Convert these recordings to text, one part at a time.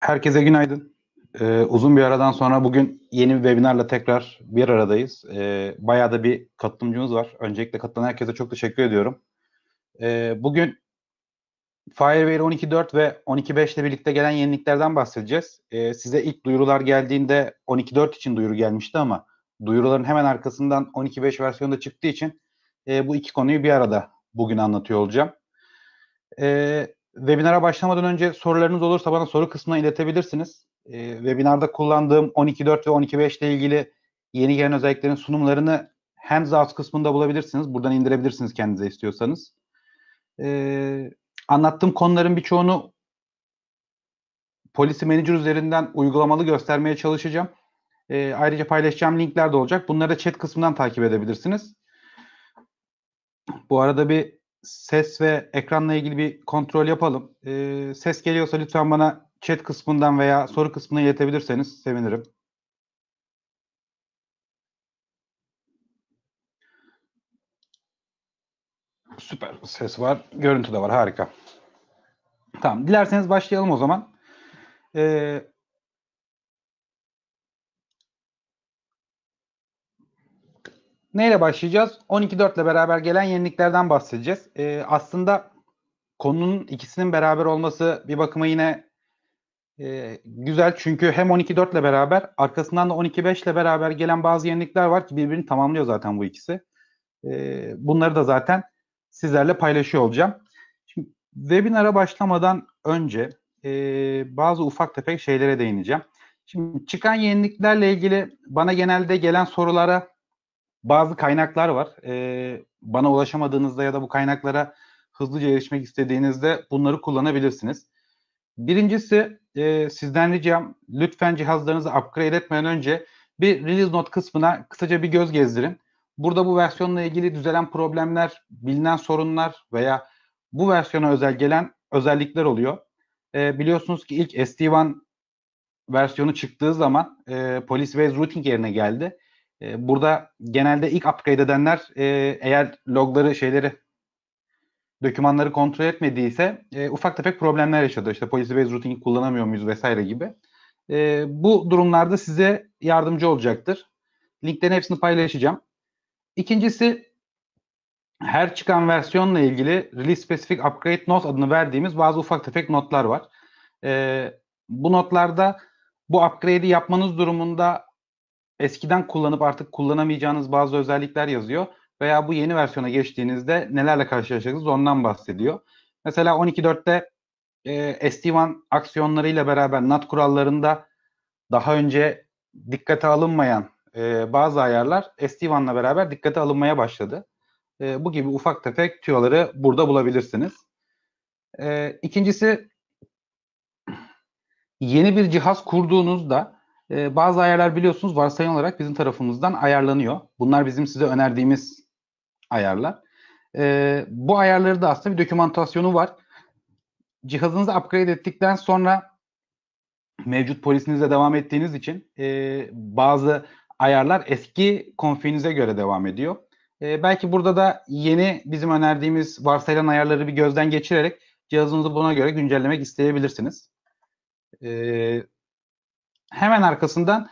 Herkese günaydın. Ee, uzun bir aradan sonra bugün yeni bir webinarla tekrar bir aradayız. Ee, bayağı da bir katılımcımız var. Öncelikle katılan herkese çok teşekkür ediyorum. Ee, bugün Fireware 12.4 ve 12.5 ile birlikte gelen yeniliklerden bahsedeceğiz. Ee, size ilk duyurular geldiğinde 12.4 için duyuru gelmişti ama duyuruların hemen arkasından 12.5 versiyonu da çıktığı için e, bu iki konuyu bir arada bugün anlatıyor olacağım. Ee, Webinara başlamadan önce sorularınız olursa bana soru kısmına iletebilirsiniz. Ee, webinarda kullandığım 12.4 ve 12.5 ile ilgili yeni gelen özelliklerin sunumlarını Hands kısmında bulabilirsiniz. Buradan indirebilirsiniz kendinize istiyorsanız. Ee, anlattığım konuların birçoğunu Policy Manager üzerinden uygulamalı göstermeye çalışacağım. Ee, ayrıca paylaşacağım linkler de olacak. Bunları da chat kısmından takip edebilirsiniz. Bu arada bir ses ve ekranla ilgili bir kontrol yapalım. E, ses geliyorsa lütfen bana chat kısmından veya soru kısmına iletebilirseniz sevinirim. Süper. Ses var, görüntü de var. Harika. Tamam. Dilerseniz başlayalım o zaman. Ee, Neyle başlayacağız? 12-4 ile beraber gelen yeniliklerden bahsedeceğiz. Ee, aslında konunun ikisinin beraber olması bir bakıma yine e, güzel. Çünkü hem 12-4 ile beraber arkasından da 12-5 ile beraber gelen bazı yenilikler var ki birbirini tamamlıyor zaten bu ikisi. E, bunları da zaten sizlerle paylaşıyor olacağım. Şimdi webinara başlamadan önce e, bazı ufak tefek şeylere değineceğim. Şimdi çıkan yeniliklerle ilgili bana genelde gelen sorulara bazı kaynaklar var. E, bana ulaşamadığınızda ya da bu kaynaklara hızlıca erişmek istediğinizde bunları kullanabilirsiniz. Birincisi e, sizden ricam lütfen cihazlarınızı upgrade etmeden önce bir release note kısmına kısaca bir göz gezdirin. Burada bu versiyonla ilgili düzelen problemler, bilinen sorunlar veya bu versiyona özel gelen özellikler oluyor. E, biliyorsunuz ki ilk SD1 versiyonu çıktığı zaman e, Policeways Routing yerine geldi. Ee, burada genelde ilk upgrade edenler e, eğer logları şeyleri dokümanları kontrol etmediyse e, ufak tefek problemler yaşadı. İşte policy based routing kullanamıyor muyuz vesaire gibi. E, bu durumlarda size yardımcı olacaktır. Linklerin hepsini paylaşacağım. İkincisi her çıkan versiyonla ilgili Release Specific Upgrade Notes adını verdiğimiz bazı ufak tefek notlar var. bu notlarda bu upgrade'i yapmanız durumunda eskiden kullanıp artık kullanamayacağınız bazı özellikler yazıyor veya bu yeni versiyona geçtiğinizde nelerle karşılaşacaksınız ondan bahsediyor. Mesela 12.4'te e, SD1 aksiyonlarıyla beraber NAT kurallarında daha önce dikkate alınmayan e, bazı ayarlar SD1'la beraber dikkate alınmaya başladı. E, bu gibi ufak tefek tüyoları burada bulabilirsiniz. E, ikincisi yeni bir cihaz kurduğunuzda ee, bazı ayarlar biliyorsunuz varsayım olarak bizim tarafımızdan ayarlanıyor. Bunlar bizim size önerdiğimiz ayarlar. E, bu ayarları da aslında bir dokümantasyonu var. Cihazınızı upgrade ettikten sonra mevcut polisinize devam ettiğiniz için e, bazı ayarlar eski konfinize göre devam ediyor. E, belki burada da yeni bizim önerdiğimiz varsayılan ayarları bir gözden geçirerek cihazınızı buna göre güncellemek isteyebilirsiniz. E, hemen arkasından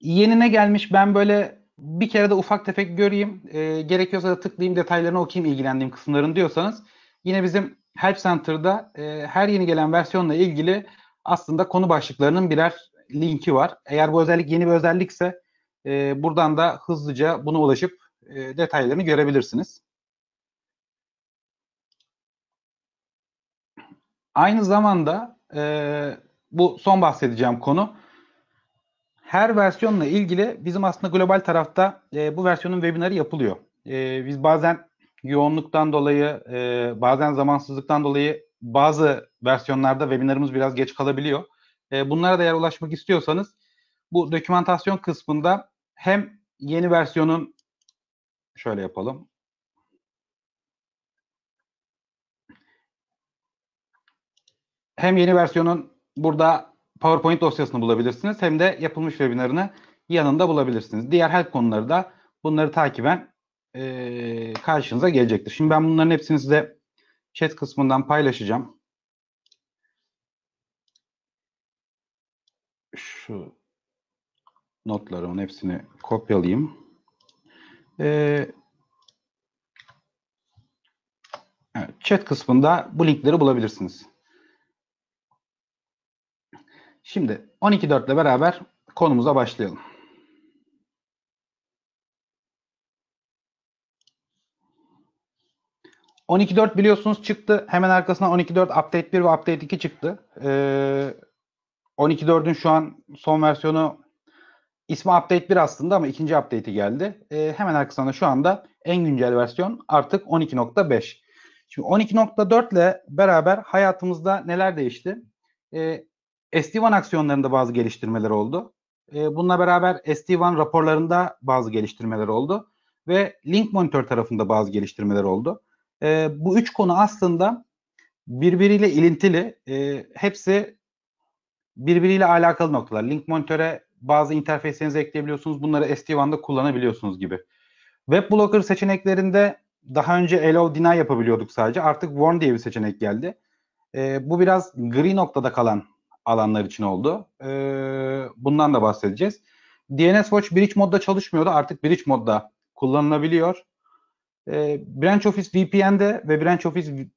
yenine gelmiş ben böyle bir kere de ufak tefek göreyim e, gerekiyorsa da tıklayayım detaylarını okuyayım ilgilendiğim kısımların diyorsanız yine bizim Help Center'da e, her yeni gelen versiyonla ilgili aslında konu başlıklarının birer linki var. Eğer bu özellik yeni bir özellikse e, buradan da hızlıca buna ulaşıp e, detaylarını görebilirsiniz. Aynı zamanda e, bu son bahsedeceğim konu. Her versiyonla ilgili bizim aslında global tarafta e, bu versiyonun webinarı yapılıyor. E, biz bazen yoğunluktan dolayı, e, bazen zamansızlıktan dolayı bazı versiyonlarda webinarımız biraz geç kalabiliyor. E, bunlara da yer ulaşmak istiyorsanız bu dokümantasyon kısmında hem yeni versiyonun şöyle yapalım. Hem yeni versiyonun Burada PowerPoint dosyasını bulabilirsiniz. Hem de yapılmış webinarını yanında bulabilirsiniz. Diğer help konuları da bunları takiben e, karşınıza gelecektir. Şimdi ben bunların hepsini size chat kısmından paylaşacağım. Şu notlarımın hepsini kopyalayayım. Ee, evet, chat kısmında bu linkleri bulabilirsiniz. Şimdi 12.4 ile beraber konumuza başlayalım. dört biliyorsunuz çıktı. Hemen arkasına 12.4 update 1 ve update 2 çıktı. Ee, 12 şu an son versiyonu ismi update 1 aslında ama ikinci update'i geldi. Ee, hemen arkasında şu anda en güncel versiyon artık 12.5. Şimdi 12.4 ile beraber hayatımızda neler değişti? Ee, SD1 aksiyonlarında bazı geliştirmeler oldu. E, bununla beraber SD1 raporlarında bazı geliştirmeler oldu ve Link Monitor tarafında bazı geliştirmeler oldu. E, bu üç konu aslında birbiriyle ilintili. E, hepsi birbiriyle alakalı noktalar. Link Monitor'e bazı interfeyslerinizi ekleyebiliyorsunuz. Bunları SD1'da kullanabiliyorsunuz gibi. Web Blocker seçeneklerinde daha önce allow deny yapabiliyorduk sadece. Artık warn diye bir seçenek geldi. E, bu biraz gri noktada kalan alanlar için oldu. E, bundan da bahsedeceğiz. DNS Watch Bridge modda çalışmıyordu. Artık Bridge modda kullanılabiliyor. E, Branch Office VPN'de ve Branch Office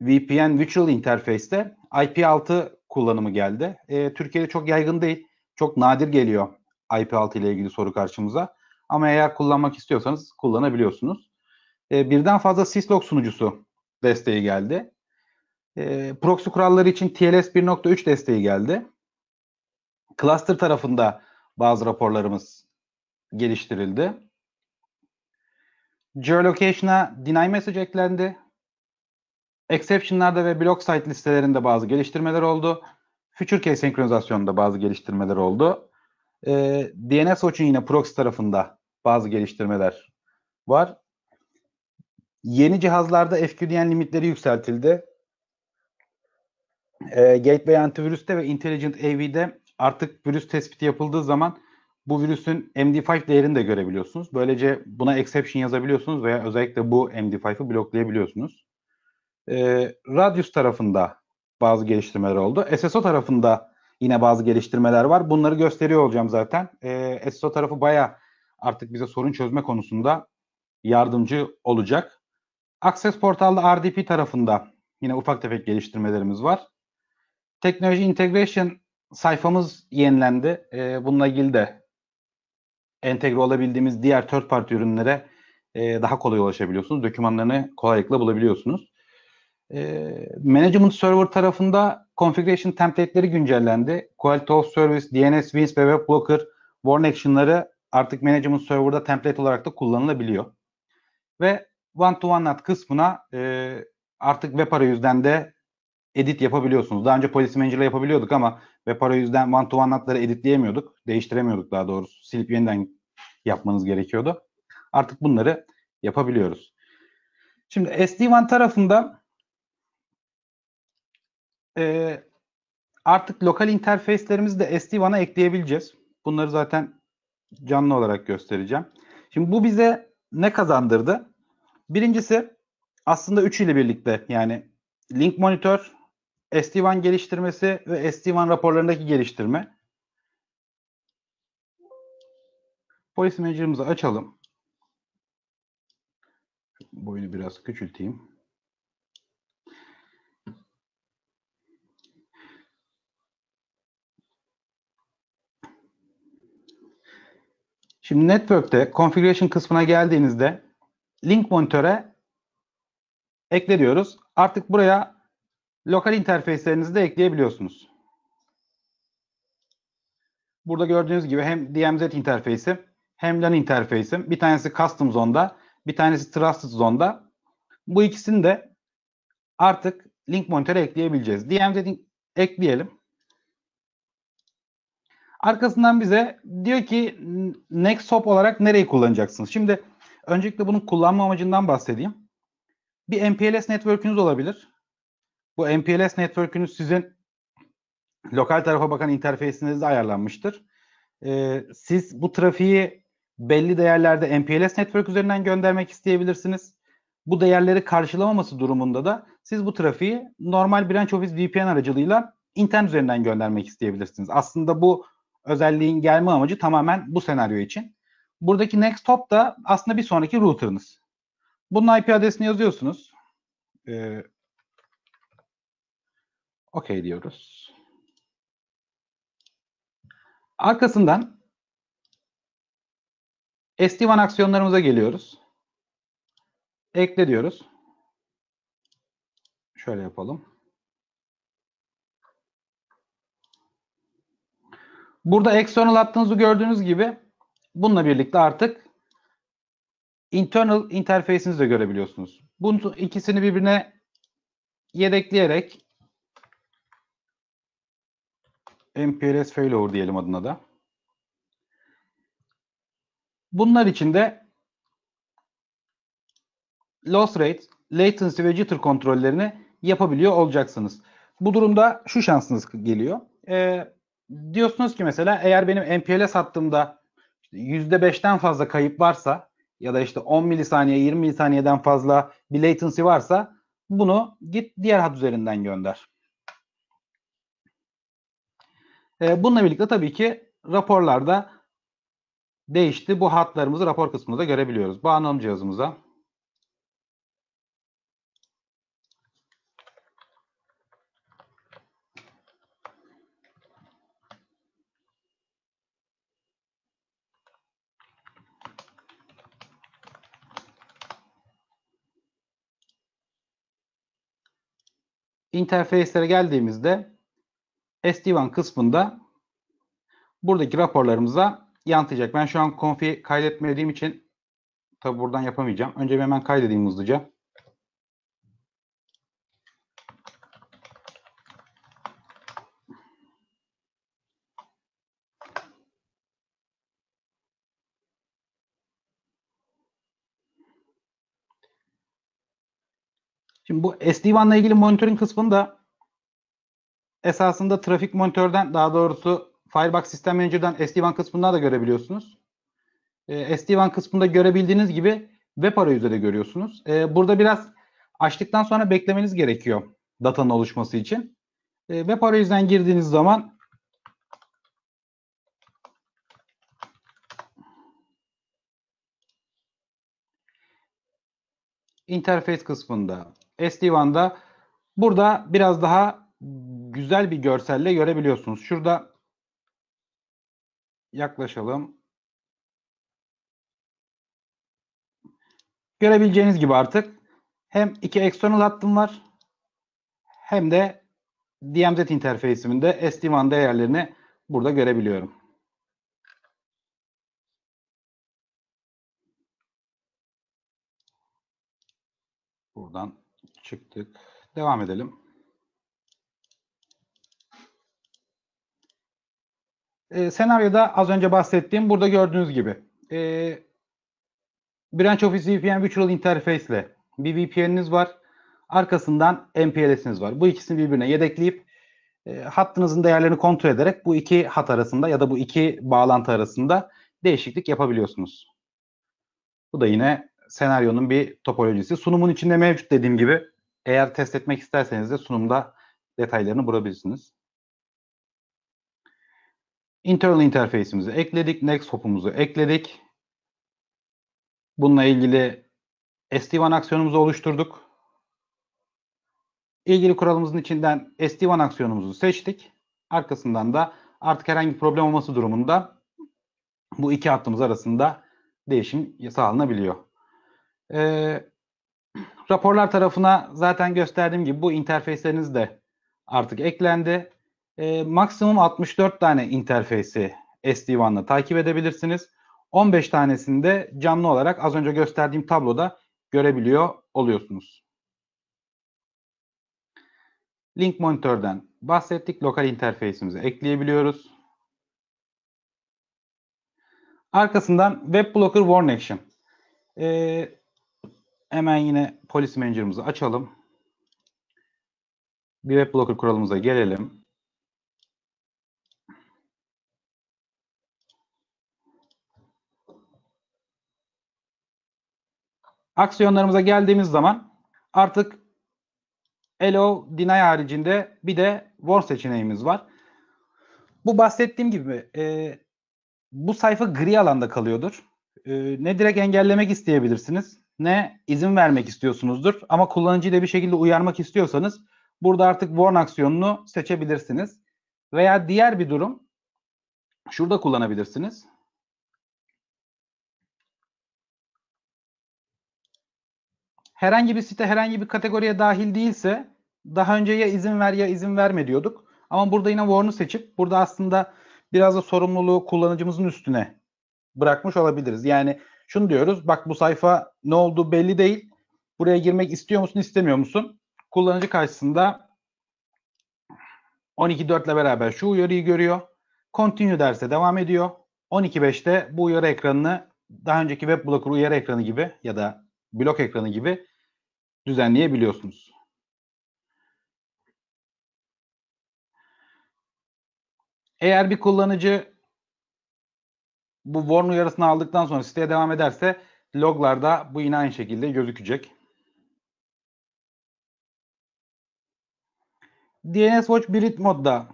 VPN Virtual Interface'te IP6 kullanımı geldi. E, Türkiye'de çok yaygın değil. Çok nadir geliyor IP6 ile ilgili soru karşımıza. Ama eğer kullanmak istiyorsanız kullanabiliyorsunuz. E, birden fazla Syslog sunucusu desteği geldi. E, proxy kuralları için TLS 1.3 desteği geldi. Cluster tarafında bazı raporlarımız geliştirildi. Geolocation'a deny message eklendi. Exception'larda ve block site listelerinde bazı geliştirmeler oldu. Future key senkronizasyonunda bazı geliştirmeler oldu. E, ee, DNS için yine proxy tarafında bazı geliştirmeler var. Yeni cihazlarda FQDN limitleri yükseltildi e, Gateway antivirüste ve Intelligent AV'de artık virüs tespiti yapıldığı zaman bu virüsün MD5 değerini de görebiliyorsunuz. Böylece buna exception yazabiliyorsunuz veya özellikle bu MD5'ı bloklayabiliyorsunuz. E, Radius tarafında bazı geliştirmeler oldu. SSO tarafında yine bazı geliştirmeler var. Bunları gösteriyor olacağım zaten. E, ee, SSO tarafı baya artık bize sorun çözme konusunda yardımcı olacak. Access portalda RDP tarafında yine ufak tefek geliştirmelerimiz var. Teknoloji Integration sayfamız yenilendi. E, bununla ilgili de entegre olabildiğimiz diğer third party ürünlere e, daha kolay ulaşabiliyorsunuz. Dokümanlarını kolaylıkla bulabiliyorsunuz. E, management Server tarafında configuration template'leri güncellendi. Quality of Service, DNS, Wins ve Web warn action'ları artık Management Server'da template olarak da kullanılabiliyor. Ve one to one at kısmına e, artık web arayüzden de edit yapabiliyorsunuz. Daha önce Policy Manager yapabiliyorduk ama ve para yüzden one to one notları editleyemiyorduk. Değiştiremiyorduk daha doğrusu. Silip yeniden yapmanız gerekiyordu. Artık bunları yapabiliyoruz. Şimdi SD1 tarafında e, artık lokal interface'lerimizi de SD1'a ekleyebileceğiz. Bunları zaten canlı olarak göstereceğim. Şimdi bu bize ne kazandırdı? Birincisi aslında 3 ile birlikte yani link monitor SD-WAN geliştirmesi ve SD-WAN raporlarındaki geliştirme. Policy Manager'ımızı açalım. Boyunu biraz küçülteyim. Şimdi network'te configuration kısmına geldiğinizde link monitöre ekle diyoruz. Artık buraya lokal interfeyslerinizi de ekleyebiliyorsunuz. Burada gördüğünüz gibi hem DMZ interfeysi hem LAN interfeysi. Bir tanesi Custom Zone'da, bir tanesi Trusted Zone'da. Bu ikisini de artık link monitora ekleyebileceğiz. DMZ ekleyelim. Arkasından bize diyor ki next hop olarak nereyi kullanacaksınız? Şimdi öncelikle bunun kullanma amacından bahsedeyim. Bir MPLS network'ünüz olabilir. Bu MPLS network'ünüz sizin lokal tarafa bakan interfeysinizde ayarlanmıştır. Ee, siz bu trafiği belli değerlerde MPLS network üzerinden göndermek isteyebilirsiniz. Bu değerleri karşılamaması durumunda da siz bu trafiği normal branch office VPN aracılığıyla internet üzerinden göndermek isteyebilirsiniz. Aslında bu özelliğin gelme amacı tamamen bu senaryo için. Buradaki next hop da aslında bir sonraki router'ınız. Bunun IP adresini yazıyorsunuz. Ee, OK diyoruz. Arkasından SD1 aksiyonlarımıza geliyoruz. Ekle diyoruz. Şöyle yapalım. Burada external attığınızı gördüğünüz gibi bununla birlikte artık internal interface'inizi de görebiliyorsunuz. Bunun ikisini birbirine yedekleyerek MPLS failover diyelim adına da. Bunlar için de loss rate, latency ve jitter kontrollerini yapabiliyor olacaksınız. Bu durumda şu şansınız geliyor. E, diyorsunuz ki mesela eğer benim MPLS hattımda işte %5'ten fazla kayıp varsa ya da işte 10 milisaniye 20 milisaniyeden fazla bir latency varsa bunu git diğer hat üzerinden gönder. Ee, bununla birlikte tabii ki raporlarda değişti. Bu hatlarımızı rapor kısmında da görebiliyoruz. Bağlanalım cihazımıza. interface'lere geldiğimizde SD1 kısmında buradaki raporlarımıza yansıyacak. Ben şu an konfi kaydetmediğim için tabi buradan yapamayacağım. Önce hemen kaydedeyim hızlıca. Şimdi bu SD1 ile ilgili monitoring kısmında esasında trafik monitörden daha doğrusu Firebox sistem Manager'dan SD-WAN kısmından da görebiliyorsunuz. E, ee, SD-WAN kısmında görebildiğiniz gibi web arayüzde de görüyorsunuz. E, burada biraz açtıktan sonra beklemeniz gerekiyor datanın oluşması için. E, web arayüzden girdiğiniz zaman interface kısmında SD-WAN'da burada biraz daha güzel bir görselle görebiliyorsunuz. Şurada yaklaşalım. Görebileceğiniz gibi artık hem iki external hattım var hem de DMZ interfeysiminde sd değerlerini burada görebiliyorum. Buradan çıktık. Devam edelim. E, senaryoda az önce bahsettiğim burada gördüğünüz gibi e, Branch Office VPN Virtual Interface ile bir VPN'iniz var. Arkasından MPLS'iniz var. Bu ikisini birbirine yedekleyip e, hattınızın değerlerini kontrol ederek bu iki hat arasında ya da bu iki bağlantı arasında değişiklik yapabiliyorsunuz. Bu da yine senaryonun bir topolojisi. Sunumun içinde mevcut dediğim gibi. Eğer test etmek isterseniz de sunumda detaylarını bulabilirsiniz. Internal interface'imizi ekledik. Next hop'umuzu ekledik. Bununla ilgili SD1 aksiyonumuzu oluşturduk. İlgili kuralımızın içinden SD1 aksiyonumuzu seçtik. Arkasından da artık herhangi bir problem olması durumunda bu iki hattımız arasında değişim sağlanabiliyor. Ee, raporlar tarafına zaten gösterdiğim gibi bu interfeysleriniz de artık eklendi e, maksimum 64 tane interfeysi SD-WAN'la takip edebilirsiniz. 15 tanesini de canlı olarak az önce gösterdiğim tabloda görebiliyor oluyorsunuz. Link monitörden bahsettik. Lokal interfeysimizi ekleyebiliyoruz. Arkasından Web Blocker Warn Action. Ee, hemen yine Policy Manager'ımızı açalım. Bir Web Blocker kuralımıza gelelim. Aksiyonlarımıza geldiğimiz zaman artık Allow Deny haricinde bir de Warn seçeneğimiz var. Bu bahsettiğim gibi e, bu sayfa gri alanda kalıyordur. E, ne direkt engellemek isteyebilirsiniz ne izin vermek istiyorsunuzdur. Ama kullanıcıyı da bir şekilde uyarmak istiyorsanız burada artık warn aksiyonunu seçebilirsiniz. Veya diğer bir durum şurada kullanabilirsiniz. Herhangi bir site herhangi bir kategoriye dahil değilse daha önce ya izin ver ya izin verme diyorduk. Ama burada yine warn'u seçip burada aslında biraz da sorumluluğu kullanıcımızın üstüne bırakmış olabiliriz. Yani şunu diyoruz bak bu sayfa ne oldu belli değil. Buraya girmek istiyor musun istemiyor musun? Kullanıcı karşısında 12.4 ile beraber şu uyarıyı görüyor. Continue derse devam ediyor. 12.5'te bu uyarı ekranını daha önceki web blocker uyarı ekranı gibi ya da blok ekranı gibi düzenleyebiliyorsunuz. Eğer bir kullanıcı bu warn uyarısını aldıktan sonra siteye devam ederse loglarda bu yine aynı şekilde gözükecek. DNS Watch Bridge modda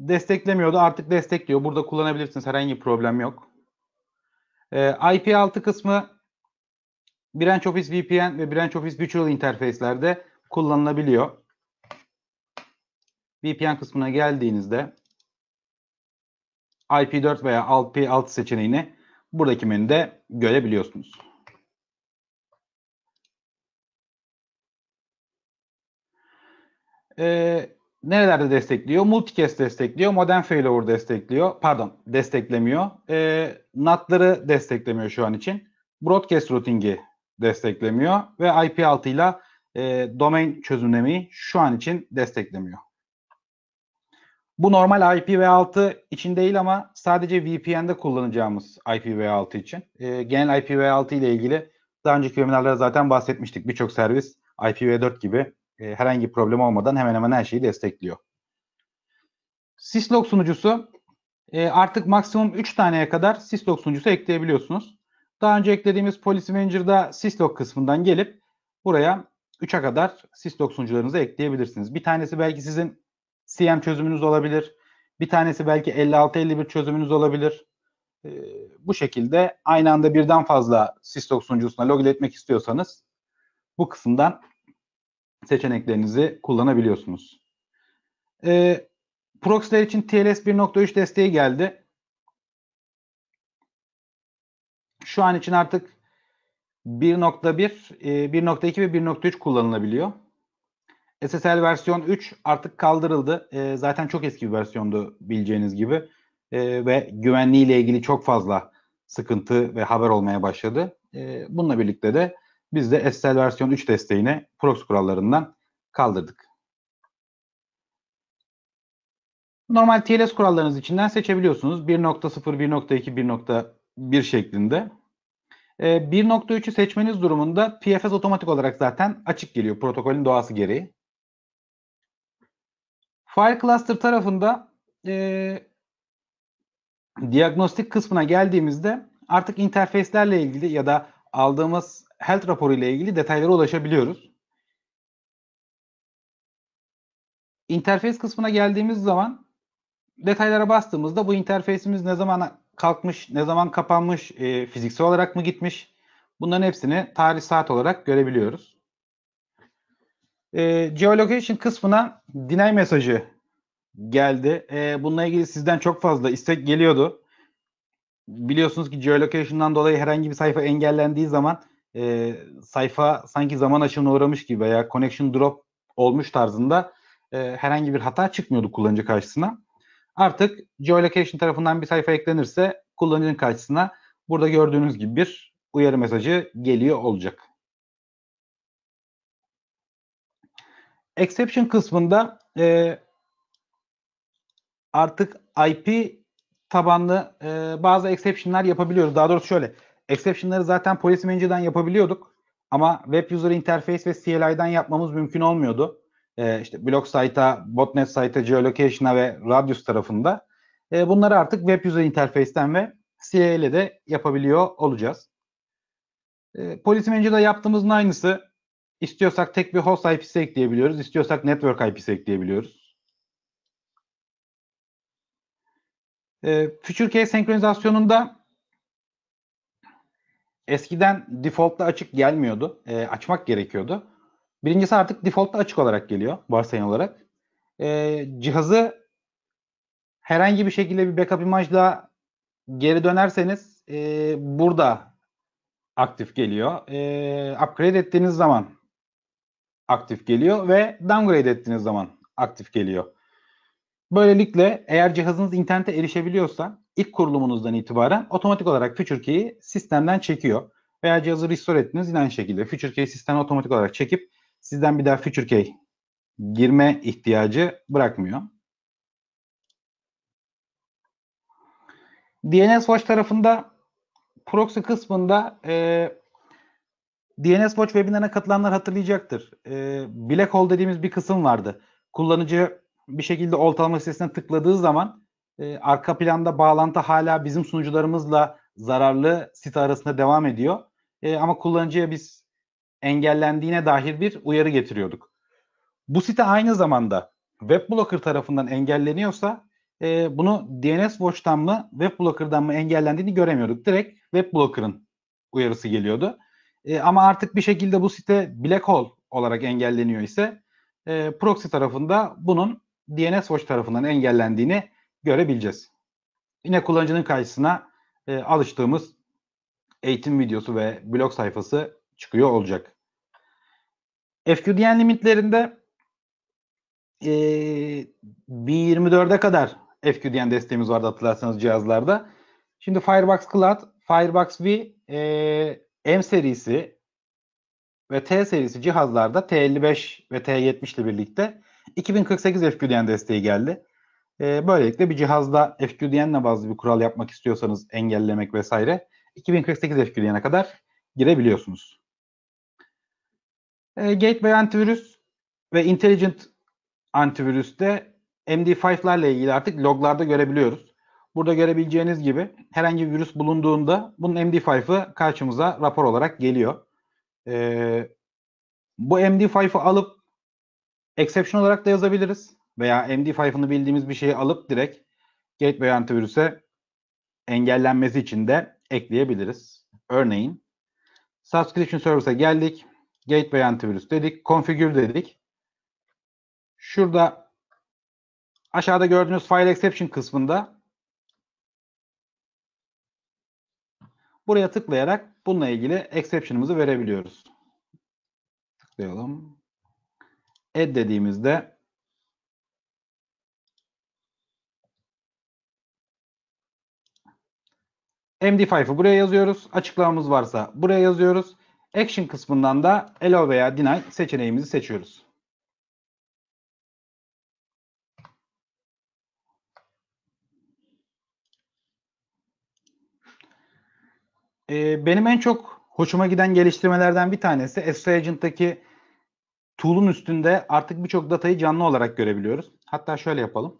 desteklemiyordu. Artık destekliyor. Burada kullanabilirsiniz. Herhangi bir problem yok. Ee, IP6 kısmı Branch Office VPN ve Branch Office Virtual interface'lerde kullanılabiliyor. VPN kısmına geldiğinizde IP4 veya IP6 seçeneğini buradaki menüde görebiliyorsunuz. Ee, nerelerde destekliyor? Multicast destekliyor, modem failover destekliyor. Pardon, desteklemiyor. Ee, NAT'ları desteklemiyor şu an için. Broadcast routing'i desteklemiyor ve IP6 ile domain çözümlemeyi şu an için desteklemiyor. Bu normal IPv6 için değil ama sadece VPN'de kullanacağımız IPv6 için. E, genel IPv6 ile ilgili daha önceki webinarlarda zaten bahsetmiştik. Birçok servis IPv4 gibi e, herhangi bir problem olmadan hemen hemen her şeyi destekliyor. Syslog sunucusu e, artık maksimum 3 taneye kadar Syslog sunucusu ekleyebiliyorsunuz. Daha önce eklediğimiz Policy Manager'da syslog kısmından gelip buraya 3'e kadar syslog sunucularınızı ekleyebilirsiniz. Bir tanesi belki sizin CM çözümünüz olabilir. Bir tanesi belki 56-51 çözümünüz olabilir. Ee, bu şekilde aynı anda birden fazla syslog sunucusuna login etmek istiyorsanız bu kısımdan seçeneklerinizi kullanabiliyorsunuz. Ee, Proxy'ler için TLS 1.3 desteği geldi. şu an için artık 1.1, 1.2 e, ve 1.3 kullanılabiliyor. SSL versiyon 3 artık kaldırıldı. E, zaten çok eski bir versiyondu bileceğiniz gibi. E, ve güvenliğiyle ilgili çok fazla sıkıntı ve haber olmaya başladı. bununla birlikte de biz de SSL versiyon 3 desteğini proxy kurallarından kaldırdık. Normal TLS kurallarınız içinden seçebiliyorsunuz. 1.0, 1.2, 1.1 şeklinde. E, ee, 1.3'ü seçmeniz durumunda PFS otomatik olarak zaten açık geliyor protokolün doğası gereği. File Cluster tarafında e, diagnostik kısmına geldiğimizde artık interfeyslerle ilgili ya da aldığımız health raporu ile ilgili detaylara ulaşabiliyoruz. İnterfeys kısmına geldiğimiz zaman detaylara bastığımızda bu interfeysimiz ne zaman kalkmış, ne zaman kapanmış, e, fiziksel olarak mı gitmiş? Bunların hepsini tarih saat olarak görebiliyoruz. E, geolocation kısmına dinay mesajı geldi. E, bununla ilgili sizden çok fazla istek geliyordu. Biliyorsunuz ki geolocation'dan dolayı herhangi bir sayfa engellendiği zaman e, sayfa sanki zaman aşımına uğramış gibi veya connection drop olmuş tarzında e, herhangi bir hata çıkmıyordu kullanıcı karşısına. Artık geolocation tarafından bir sayfa eklenirse kullanıcının karşısına burada gördüğünüz gibi bir uyarı mesajı geliyor olacak. Exception kısmında e, artık IP tabanlı e, bazı exception'lar yapabiliyoruz. Daha doğrusu şöyle, exception'ları zaten Policy Manager'dan yapabiliyorduk ama Web User Interface ve CLI'den yapmamız mümkün olmuyordu e, işte blog site'a, botnet site'a, geolocation'a ve radius tarafında e, bunları artık web user interface'ten ve CIA ile de yapabiliyor olacağız. E, Policy Manager'da yaptığımızın aynısı. İstiyorsak tek bir host IP'si ekleyebiliyoruz. İstiyorsak network IP'si ekleyebiliyoruz. E, Future Key senkronizasyonunda eskiden default'ta açık gelmiyordu. E, açmak gerekiyordu. Birincisi artık defaultta açık olarak geliyor varsayan olarak. E, cihazı herhangi bir şekilde bir backup imajla geri dönerseniz e, burada aktif geliyor. E, upgrade ettiğiniz zaman aktif geliyor ve downgrade ettiğiniz zaman aktif geliyor. Böylelikle eğer cihazınız internete erişebiliyorsa ilk kurulumunuzdan itibaren otomatik olarak Future Key'i sistemden çekiyor. Veya cihazı restore ettiniz yine aynı şekilde Future Key'i sistemden otomatik olarak çekip sizden bir daha Future Key girme ihtiyacı bırakmıyor. DNS Watch tarafında proxy kısmında e, DNS Watch webinarına katılanlar hatırlayacaktır. E, Black Hole dediğimiz bir kısım vardı. Kullanıcı bir şekilde oltalama sitesine tıkladığı zaman e, arka planda bağlantı hala bizim sunucularımızla zararlı site arasında devam ediyor. E, ama kullanıcıya biz engellendiğine dair bir uyarı getiriyorduk. Bu site aynı zamanda web blocker tarafından engelleniyorsa e, bunu DNS Watch'tan mı web blocker'dan mı engellendiğini göremiyorduk. Direkt web blocker'ın uyarısı geliyordu. E, ama artık bir şekilde bu site black hole olarak engelleniyor ise e, proxy tarafında bunun DNS Watch tarafından engellendiğini görebileceğiz. Yine kullanıcının karşısına e, alıştığımız eğitim videosu ve blog sayfası çıkıyor olacak. FQDN limitlerinde e, 1.24'e kadar FQDN desteğimiz vardı hatırlarsanız cihazlarda. Şimdi Firebox Cloud, Firebox V e, M serisi ve T serisi cihazlarda T55 ve T70 ile birlikte 2048 FQDN desteği geldi. E, böylelikle bir cihazda FQDN bazı bir kural yapmak istiyorsanız engellemek vesaire 2048 FQDN'e kadar girebiliyorsunuz. E, gateway antivirüs ve intelligent antivirüste md 5lerle ilgili artık loglarda görebiliyoruz. Burada görebileceğiniz gibi herhangi bir virüs bulunduğunda bunun MD5'ı karşımıza rapor olarak geliyor. Ee, bu MD5'ı alıp exception olarak da yazabiliriz. Veya MD5'ını bildiğimiz bir şeyi alıp direkt gateway antivirüse engellenmesi için de ekleyebiliriz. Örneğin subscription service'e geldik. Gateway antivirüs dedik. Konfigür dedik. Şurada aşağıda gördüğünüz file exception kısmında buraya tıklayarak bununla ilgili exception'ımızı verebiliyoruz. Tıklayalım. Add dediğimizde MD5'ı buraya yazıyoruz. Açıklamamız varsa buraya yazıyoruz. Action kısmından da Allow veya Deny seçeneğimizi seçiyoruz. Ee, benim en çok hoşuma giden geliştirmelerden bir tanesi Esra Agent'taki tool'un üstünde artık birçok datayı canlı olarak görebiliyoruz. Hatta şöyle yapalım.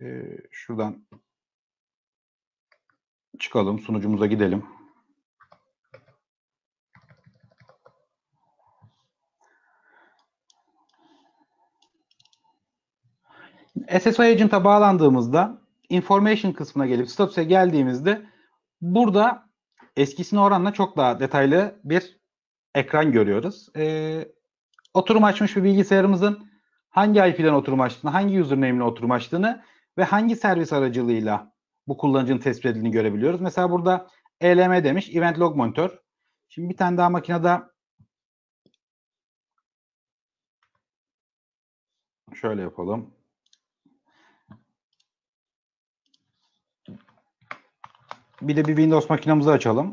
Ee, şuradan çıkalım, sunucumuza gidelim. SSO Agent'a bağlandığımızda information kısmına gelip status'e geldiğimizde burada eskisine oranla çok daha detaylı bir ekran görüyoruz. Ee, oturum açmış bir bilgisayarımızın hangi IP'den oturum açtığını, hangi username'le oturum açtığını ve hangi servis aracılığıyla bu kullanıcının tespit edildiğini görebiliyoruz. Mesela burada ELM demiş, Event Log Monitor. Şimdi bir tane daha makinede şöyle yapalım. Bir de bir Windows makinamızı açalım.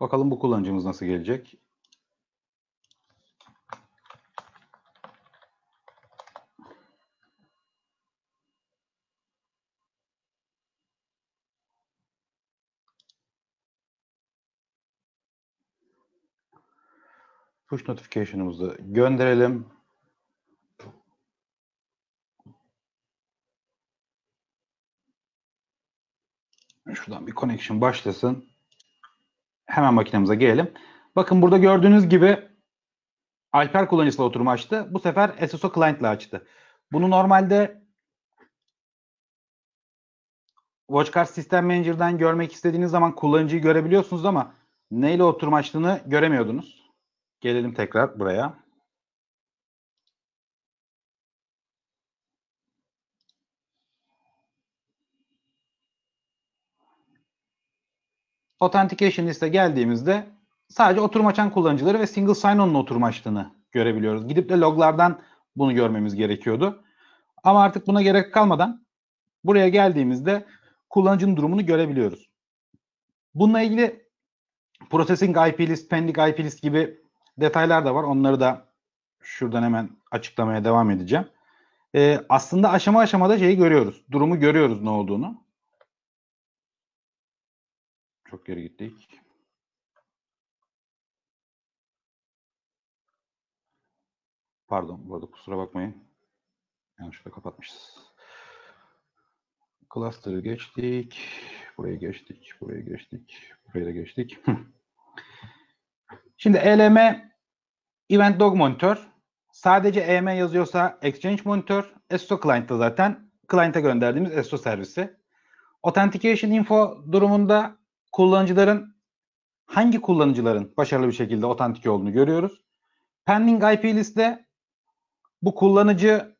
Bakalım bu kullanıcımız nasıl gelecek. push notification'ımızı gönderelim. Şuradan bir connection başlasın. Hemen makinemize gelelim. Bakın burada gördüğünüz gibi Alper kullanıcısıyla oturum açtı. Bu sefer SSO client ile açtı. Bunu normalde WatchGuard System Manager'dan görmek istediğiniz zaman kullanıcıyı görebiliyorsunuz ama neyle oturum açtığını göremiyordunuz. Gelelim tekrar buraya. Authentication liste geldiğimizde sadece oturum açan kullanıcıları ve single sign-on'un oturum açtığını görebiliyoruz. Gidip de loglardan bunu görmemiz gerekiyordu. Ama artık buna gerek kalmadan buraya geldiğimizde kullanıcının durumunu görebiliyoruz. Bununla ilgili Processing IP list, Pending IP list gibi detaylar da var. Onları da şuradan hemen açıklamaya devam edeceğim. Ee, aslında aşama aşamada şeyi görüyoruz. Durumu görüyoruz ne olduğunu. Çok geri gittik. Pardon burada kusura bakmayın. Yanlışlıkla kapatmışız. Cluster'ı geçtik. Burayı geçtik. Burayı geçtik. buraya da geçtik. Şimdi eleme event log Monitor sadece EM yazıyorsa Exchange monitör, ESO client'ta zaten client'a gönderdiğimiz ESO servisi. Authentication info durumunda kullanıcıların hangi kullanıcıların başarılı bir şekilde otantik olduğunu görüyoruz. Pending IP liste bu kullanıcı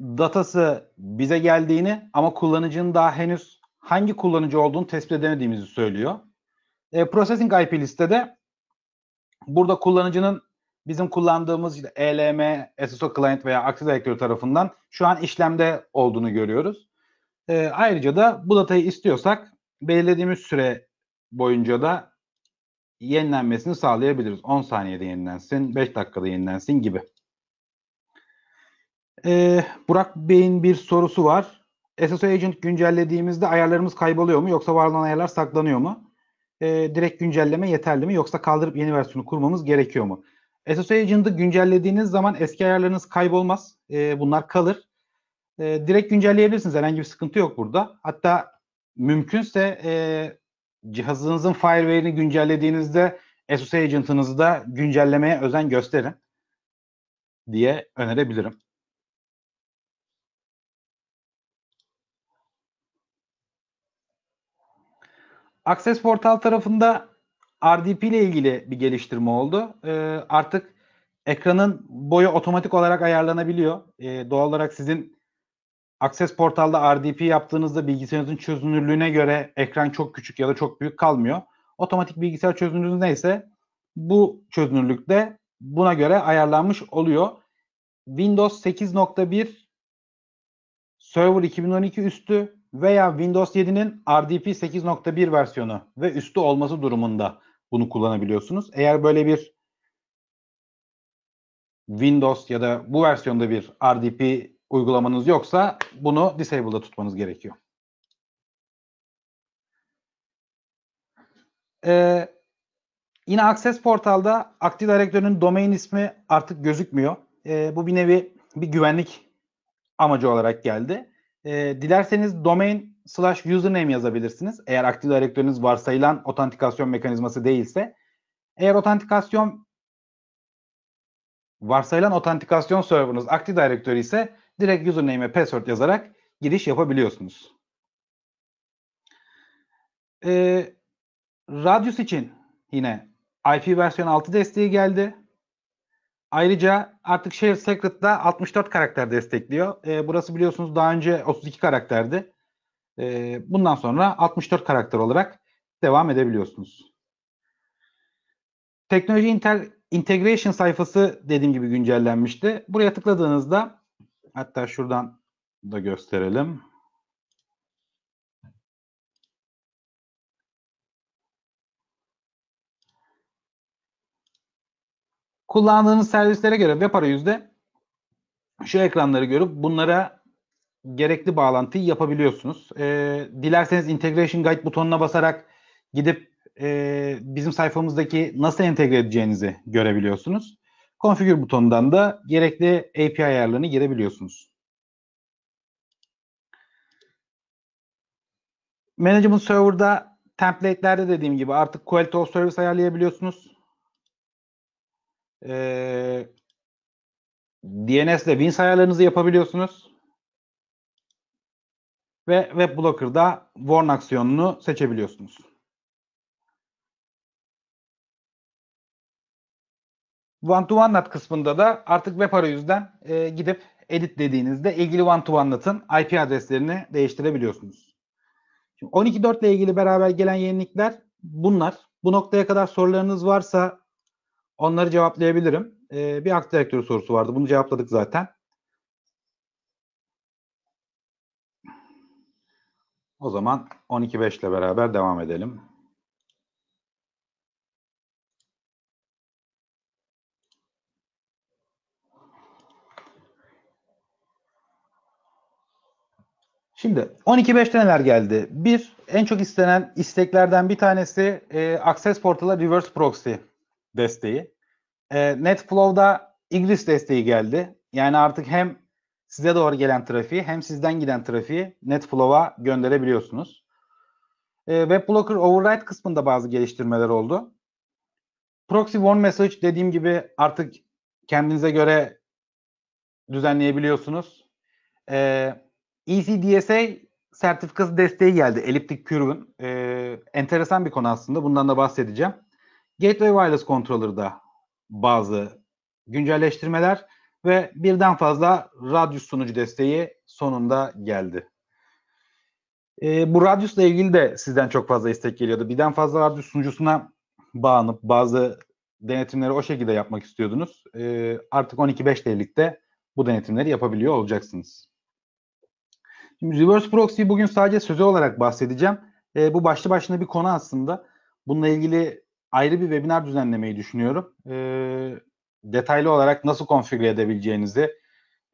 datası bize geldiğini ama kullanıcının daha henüz hangi kullanıcı olduğunu tespit edemediğimizi söylüyor. E, processing IP listede Burada kullanıcının bizim kullandığımız işte ELM, SSO client veya Access Directory tarafından şu an işlemde olduğunu görüyoruz. E, ayrıca da bu datayı istiyorsak belirlediğimiz süre boyunca da yenilenmesini sağlayabiliriz. 10 saniyede yenilensin, 5 dakikada yenilensin gibi. Ee, Burak Bey'in bir sorusu var. SSO Agent güncellediğimizde ayarlarımız kayboluyor mu yoksa var olan ayarlar saklanıyor mu? e, direkt güncelleme yeterli mi yoksa kaldırıp yeni versiyonu kurmamız gerekiyor mu? SSO Agent'ı güncellediğiniz zaman eski ayarlarınız kaybolmaz. E, bunlar kalır. E, direkt güncelleyebilirsiniz. Herhangi bir sıkıntı yok burada. Hatta mümkünse e, cihazınızın fireware'ini güncellediğinizde SSO Agent'ınızı da güncellemeye özen gösterin diye önerebilirim. Access Portal tarafında RDP ile ilgili bir geliştirme oldu. Ee, artık ekranın boyu otomatik olarak ayarlanabiliyor. Ee, doğal olarak sizin Access Portal'da RDP yaptığınızda bilgisayarınızın çözünürlüğüne göre ekran çok küçük ya da çok büyük kalmıyor. Otomatik bilgisayar çözünürlüğü neyse bu çözünürlükte buna göre ayarlanmış oluyor. Windows 8.1 Server 2012 üstü veya Windows 7'nin RDP 8.1 versiyonu ve üstü olması durumunda bunu kullanabiliyorsunuz. Eğer böyle bir Windows ya da bu versiyonda bir RDP uygulamanız yoksa bunu disable'da tutmanız gerekiyor. Ee, yine Access Portal'da Active Directory'nin domain ismi artık gözükmüyor. Ee, bu bir nevi bir güvenlik amacı olarak geldi. E, dilerseniz domain slash username yazabilirsiniz. Eğer aktif direktörünüz varsayılan otantikasyon mekanizması değilse. Eğer otantikasyon varsayılan otantikasyon serverınız aktif direktörü ise direkt username'e password yazarak giriş yapabiliyorsunuz. E, Radius için yine IP versiyon 6 desteği geldi. Ayrıca artık Shared Secret'da 64 karakter destekliyor. E, burası biliyorsunuz daha önce 32 karakterdi. E, bundan sonra 64 karakter olarak devam edebiliyorsunuz. Teknoloji inter integration sayfası dediğim gibi güncellenmişti. Buraya tıkladığınızda hatta şuradan da gösterelim. Kullandığınız servislere göre web arayüzde şu ekranları görüp bunlara gerekli bağlantıyı yapabiliyorsunuz. E, dilerseniz integration guide butonuna basarak gidip e, bizim sayfamızdaki nasıl entegre edeceğinizi görebiliyorsunuz. Configure butonundan da gerekli API ayarlarını girebiliyorsunuz. Management Server'da template'lerde dediğim gibi artık Quality of Service ayarlayabiliyorsunuz. E, DNS ile Wins ayarlarınızı yapabiliyorsunuz. Ve Web Blocker'da Warn aksiyonunu seçebiliyorsunuz. One to One NAT kısmında da artık web arayüzden e, gidip edit dediğinizde ilgili One to One NAT'ın IP adreslerini değiştirebiliyorsunuz. 12.4 ile ilgili beraber gelen yenilikler bunlar. Bu noktaya kadar sorularınız varsa Onları cevaplayabilirim. E, bir akt direktörü sorusu vardı. Bunu cevapladık zaten. O zaman 12.5 ile beraber devam edelim. Şimdi 12.5'te neler geldi? Bir, en çok istenen isteklerden bir tanesi e, Access Portal'a Reverse Proxy desteği. E, NetFlow'da İngiliz desteği geldi. Yani artık hem size doğru gelen trafiği hem sizden giden trafiği NetFlow'a gönderebiliyorsunuz. E, WebBlocker Override kısmında bazı geliştirmeler oldu. Proxy One Message dediğim gibi artık kendinize göre düzenleyebiliyorsunuz. E, ECDSA sertifikası desteği geldi. Elliptic Curve'ın. E, enteresan bir konu aslında. Bundan da bahsedeceğim. Gateway Wireless Controller'da bazı güncelleştirmeler ve birden fazla Radius sunucu desteği sonunda geldi. E, bu Radius'la ilgili de sizden çok fazla istek geliyordu. Birden fazla Radius sunucusuna bağlanıp bazı denetimleri o şekilde yapmak istiyordunuz. E, artık 12.5 ile bu denetimleri yapabiliyor olacaksınız. Şimdi reverse proxy bugün sadece sözü olarak bahsedeceğim. E, bu başlı başına bir konu aslında. Bununla ilgili ayrı bir webinar düzenlemeyi düşünüyorum. E, detaylı olarak nasıl konfigüre edebileceğinizi,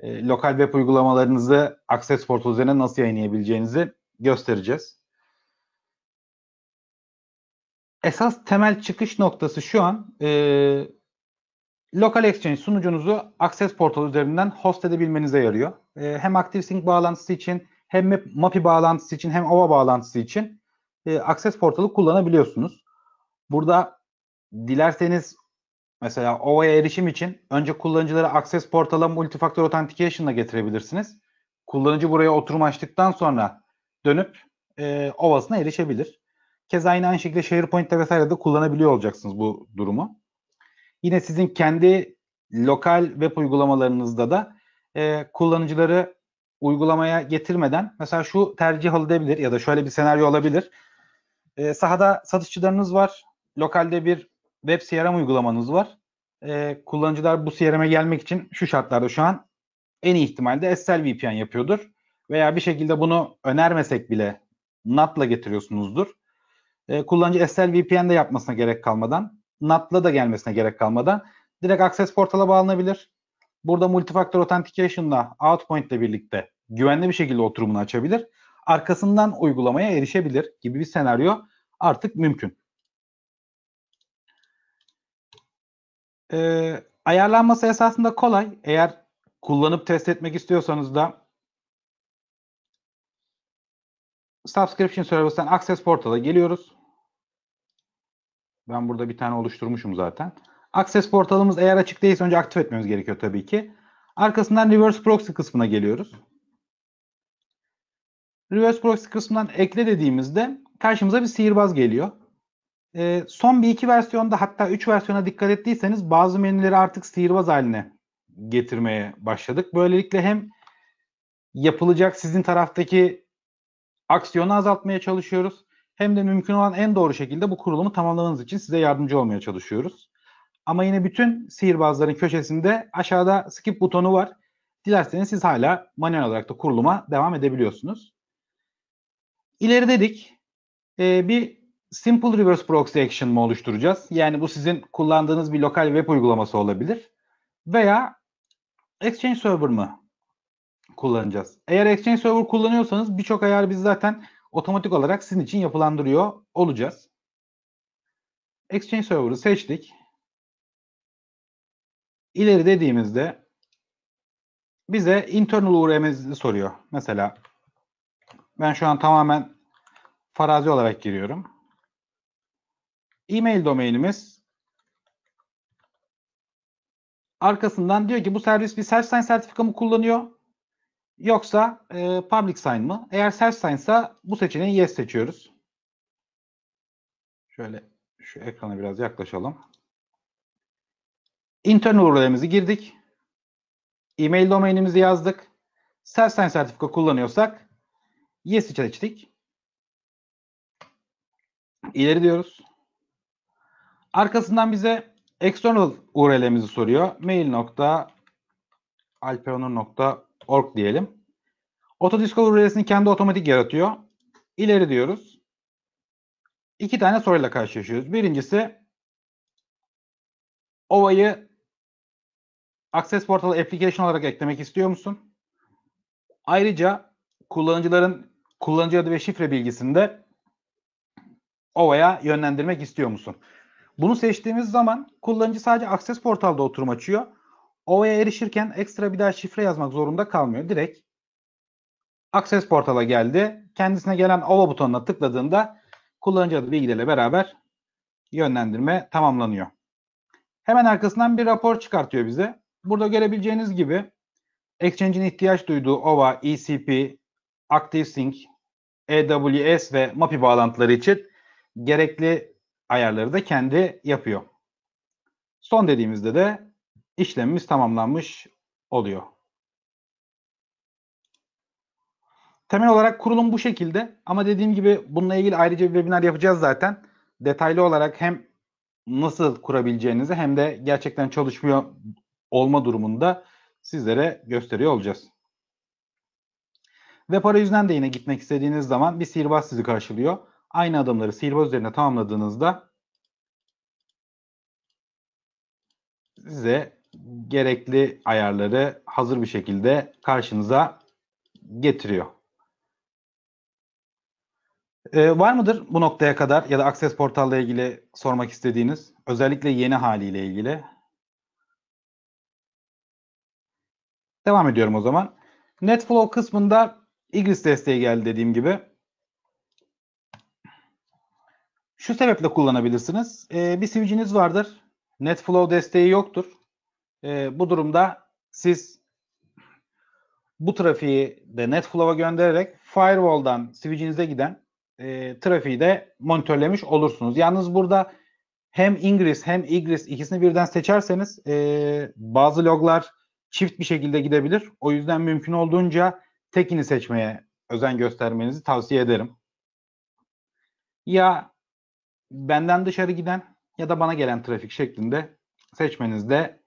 e, lokal web uygulamalarınızı Access Portal üzerine nasıl yayınlayabileceğinizi göstereceğiz. Esas temel çıkış noktası şu an e, Local Exchange sunucunuzu Access Portal üzerinden host edebilmenize yarıyor. E, hem ActiveSync bağlantısı için hem MAPI bağlantısı için hem OVA bağlantısı için e, Access Portal'ı kullanabiliyorsunuz. Burada dilerseniz mesela OVA'ya erişim için önce kullanıcıları Access Portal'a Multifactor Authentication'la getirebilirsiniz. Kullanıcı buraya oturum açtıktan sonra dönüp e, OVA'sına erişebilir. Kez aynı şekilde SharePoint'te vesaire de kullanabiliyor olacaksınız bu durumu. Yine sizin kendi lokal web uygulamalarınızda da e, kullanıcıları uygulamaya getirmeden mesela şu tercih edilebilir ya da şöyle bir senaryo olabilir. E, sahada satışçılarınız var lokalde bir web CRM uygulamanız var. E, kullanıcılar bu CRM'e gelmek için şu şartlarda şu an en iyi ihtimalle SSL VPN yapıyordur. Veya bir şekilde bunu önermesek bile NAT'la getiriyorsunuzdur. E, kullanıcı SSL VPN'de yapmasına gerek kalmadan, NAT'la da gelmesine gerek kalmadan direkt Access Portal'a bağlanabilir. Burada Multifactor Authentication'la Outpoint ile birlikte güvenli bir şekilde oturumunu açabilir. Arkasından uygulamaya erişebilir gibi bir senaryo artık mümkün. e, ayarlanması esasında kolay. Eğer kullanıp test etmek istiyorsanız da Subscription Service'den Access Portal'a geliyoruz. Ben burada bir tane oluşturmuşum zaten. Access portalımız eğer açık değilse önce aktif etmemiz gerekiyor tabii ki. Arkasından Reverse Proxy kısmına geliyoruz. Reverse Proxy kısmından ekle dediğimizde karşımıza bir sihirbaz geliyor. E, son bir iki versiyonda hatta üç versiyona dikkat ettiyseniz bazı menüleri artık sihirbaz haline getirmeye başladık. Böylelikle hem yapılacak sizin taraftaki aksiyonu azaltmaya çalışıyoruz. Hem de mümkün olan en doğru şekilde bu kurulumu tamamlamanız için size yardımcı olmaya çalışıyoruz. Ama yine bütün sihirbazların köşesinde aşağıda skip butonu var. Dilerseniz siz hala manuel olarak da kuruluma devam edebiliyorsunuz. İleri dedik. Ee, bir simple reverse proxy action mı oluşturacağız? Yani bu sizin kullandığınız bir lokal web uygulaması olabilir. Veya Exchange Server mı kullanacağız? Eğer Exchange Server kullanıyorsanız birçok ayar biz zaten otomatik olarak sizin için yapılandırıyor olacağız. Exchange Server'ı seçtik. İleri dediğimizde bize internal URL'imizi soruyor. Mesela ben şu an tamamen farazi olarak giriyorum. E-mail domainimiz. Arkasından diyor ki bu servis bir self sign sertifika mı kullanıyor? Yoksa e, public sign mı? Eğer self sign ise bu seçeneği yes seçiyoruz. Şöyle şu ekrana biraz yaklaşalım. Internal URL'imizi girdik. E-mail domainimizi yazdık. Self sign sertifika kullanıyorsak yes seçtik. İleri diyoruz. Arkasından bize external URL'imizi soruyor. mail.alperonur.org diyelim. Autodiscover URL'sini kendi otomatik yaratıyor. İleri diyoruz. İki tane soruyla karşılaşıyoruz. Birincisi OVA'yı Access Portal application olarak eklemek istiyor musun? Ayrıca kullanıcıların kullanıcı adı ve şifre bilgisini de OVA'ya yönlendirmek istiyor musun? Bunu seçtiğimiz zaman kullanıcı sadece Access portalda oturum açıyor. Ova'ya erişirken ekstra bir daha şifre yazmak zorunda kalmıyor. Direkt Access portala geldi. Kendisine gelen Ova butonuna tıkladığında kullanıcı adı bilgileriyle beraber yönlendirme tamamlanıyor. Hemen arkasından bir rapor çıkartıyor bize. Burada görebileceğiniz gibi Exchange'in ihtiyaç duyduğu OVA, ECP, ActiveSync, AWS ve MAPI bağlantıları için gerekli ayarları da kendi yapıyor. Son dediğimizde de işlemimiz tamamlanmış oluyor. Temel olarak kurulum bu şekilde ama dediğim gibi bununla ilgili ayrıca bir webinar yapacağız zaten. Detaylı olarak hem nasıl kurabileceğinizi hem de gerçekten çalışmıyor olma durumunda sizlere gösteriyor olacağız. Ve para yüzden de yine gitmek istediğiniz zaman bir sihirbaz sizi karşılıyor. Aynı adımları sihirbaz üzerine tamamladığınızda size gerekli ayarları hazır bir şekilde karşınıza getiriyor. Ee, var mıdır bu noktaya kadar ya da Access ile ilgili sormak istediğiniz özellikle yeni haliyle ilgili? Devam ediyorum o zaman. NetFlow kısmında Igris desteği geldi dediğim gibi. Şu sebeple kullanabilirsiniz. E, bir siviciniz vardır. NetFlow desteği yoktur. E, bu durumda siz bu trafiği de NetFlow'a göndererek firewall'dan sivicinize giden e, trafiği de monitörlemiş olursunuz. Yalnız burada hem Ingress hem Egress ikisini birden seçerseniz e, bazı loglar çift bir şekilde gidebilir. O yüzden mümkün olduğunca tekini seçmeye özen göstermenizi tavsiye ederim. Ya benden dışarı giden ya da bana gelen trafik şeklinde seçmenizde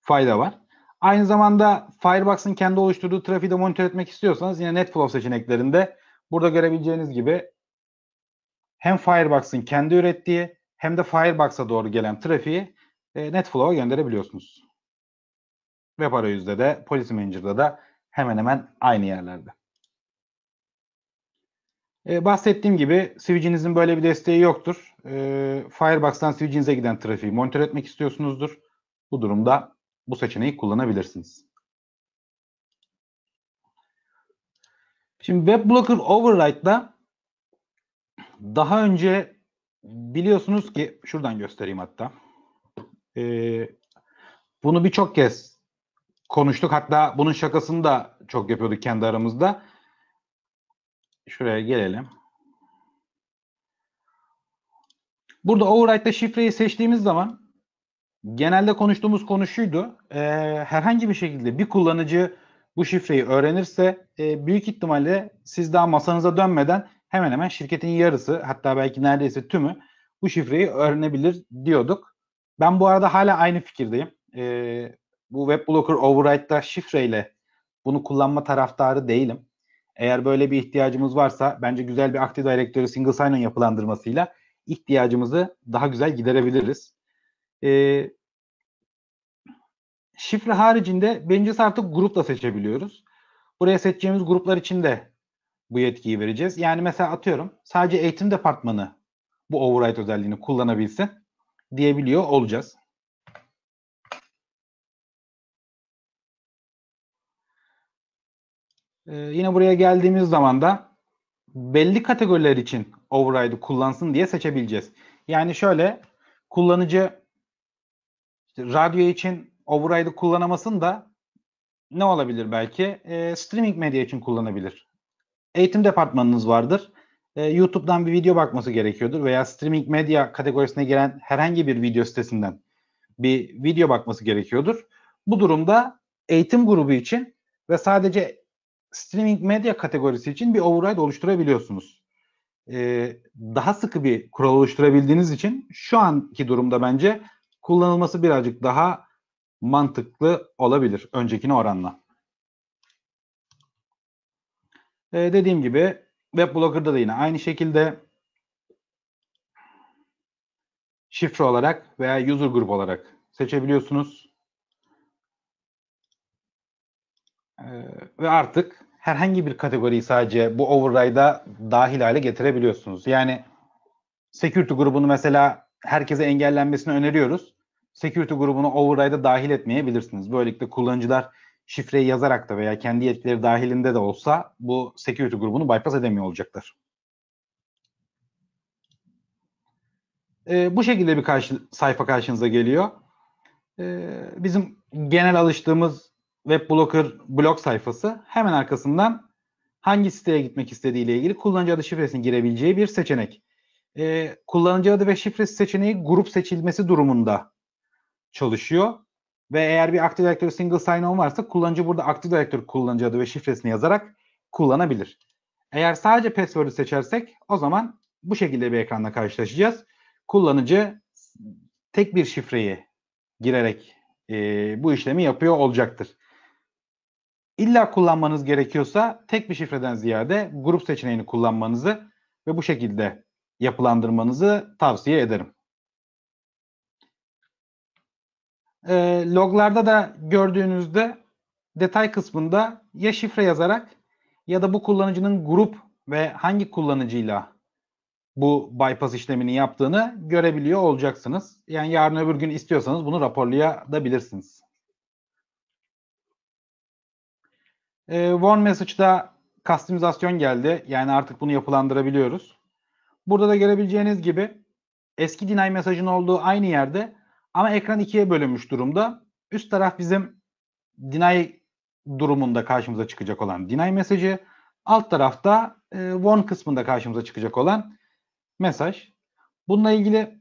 fayda var. Aynı zamanda Firebox'ın kendi oluşturduğu trafiği de monitör etmek istiyorsanız yine NetFlow seçeneklerinde burada görebileceğiniz gibi hem Firebox'ın kendi ürettiği hem de Firebox'a doğru gelen trafiği e, NetFlow'a gönderebiliyorsunuz. Web arayüzde de Policy Manager'da da hemen hemen aynı yerlerde. E, bahsettiğim gibi Switch'inizin böyle bir desteği yoktur. E, Firebox'tan Switch'inize giden trafiği monitör etmek istiyorsunuzdur. Bu durumda bu seçeneği kullanabilirsiniz. Şimdi Web Blocker Override'da daha önce biliyorsunuz ki şuradan göstereyim hatta. Ee, bunu birçok kez konuştuk. Hatta bunun şakasını da çok yapıyorduk kendi aramızda şuraya gelelim. Burada override'da şifreyi seçtiğimiz zaman genelde konuştuğumuz konu şuydu. E, herhangi bir şekilde bir kullanıcı bu şifreyi öğrenirse e, büyük ihtimalle siz daha masanıza dönmeden hemen hemen şirketin yarısı hatta belki neredeyse tümü bu şifreyi öğrenebilir diyorduk. Ben bu arada hala aynı fikirdeyim. E, bu WebBlocker Override'da şifreyle bunu kullanma taraftarı değilim. Eğer böyle bir ihtiyacımız varsa bence güzel bir Active Directory single sign-on yapılandırmasıyla ihtiyacımızı daha güzel giderebiliriz. Ee, şifre haricinde birincisi artık grupla seçebiliyoruz. Buraya seçeceğimiz gruplar için de bu yetkiyi vereceğiz. Yani mesela atıyorum sadece eğitim departmanı bu override özelliğini kullanabilsin diyebiliyor olacağız. Ee, yine buraya geldiğimiz zaman da belli kategoriler için override'ı kullansın diye seçebileceğiz. Yani şöyle kullanıcı işte radyo için override'ı kullanamasın da ne olabilir belki? E, streaming medya için kullanabilir. Eğitim departmanınız vardır. E, YouTube'dan bir video bakması gerekiyordur veya streaming medya kategorisine gelen herhangi bir video sitesinden bir video bakması gerekiyordur. Bu durumda eğitim grubu için ve sadece streaming medya kategorisi için bir override oluşturabiliyorsunuz. Ee, daha sıkı bir kural oluşturabildiğiniz için şu anki durumda bence kullanılması birazcık daha mantıklı olabilir öncekine oranla. Ee, dediğim gibi WebBlocker'da da yine aynı şekilde şifre olarak veya user grup olarak seçebiliyorsunuz. Ee, ve artık herhangi bir kategoriyi sadece bu override'a dahil hale getirebiliyorsunuz. Yani security grubunu mesela herkese engellenmesini öneriyoruz. Security grubunu override'a dahil etmeyebilirsiniz. Böylelikle kullanıcılar şifreyi yazarak da veya kendi yetkileri dahilinde de olsa bu security grubunu bypass edemiyor olacaklar. Ee, bu şekilde bir karşı, sayfa karşınıza geliyor. Ee, bizim genel alıştığımız Web Webblocker blog sayfası hemen arkasından hangi siteye gitmek istediği ile ilgili kullanıcı adı şifresini girebileceği bir seçenek. Ee, kullanıcı adı ve şifresi seçeneği grup seçilmesi durumunda çalışıyor. Ve eğer bir Active Directory Single Sign-On varsa kullanıcı burada Active Directory kullanıcı adı ve şifresini yazarak kullanabilir. Eğer sadece password'ü seçersek o zaman bu şekilde bir ekranla karşılaşacağız. Kullanıcı tek bir şifreyi girerek e, bu işlemi yapıyor olacaktır. İlla kullanmanız gerekiyorsa tek bir şifreden ziyade grup seçeneğini kullanmanızı ve bu şekilde yapılandırmanızı tavsiye ederim. E, loglarda da gördüğünüzde detay kısmında ya şifre yazarak ya da bu kullanıcının grup ve hangi kullanıcıyla bu bypass işlemini yaptığını görebiliyor olacaksınız. Yani yarın öbür gün istiyorsanız bunu raporlayabilirsiniz. E, ee, warn Message'da kastimizasyon geldi. Yani artık bunu yapılandırabiliyoruz. Burada da görebileceğiniz gibi eski deny mesajın olduğu aynı yerde ama ekran ikiye bölünmüş durumda. Üst taraf bizim deny durumunda karşımıza çıkacak olan deny mesajı. Alt tarafta e, warn kısmında karşımıza çıkacak olan mesaj. Bununla ilgili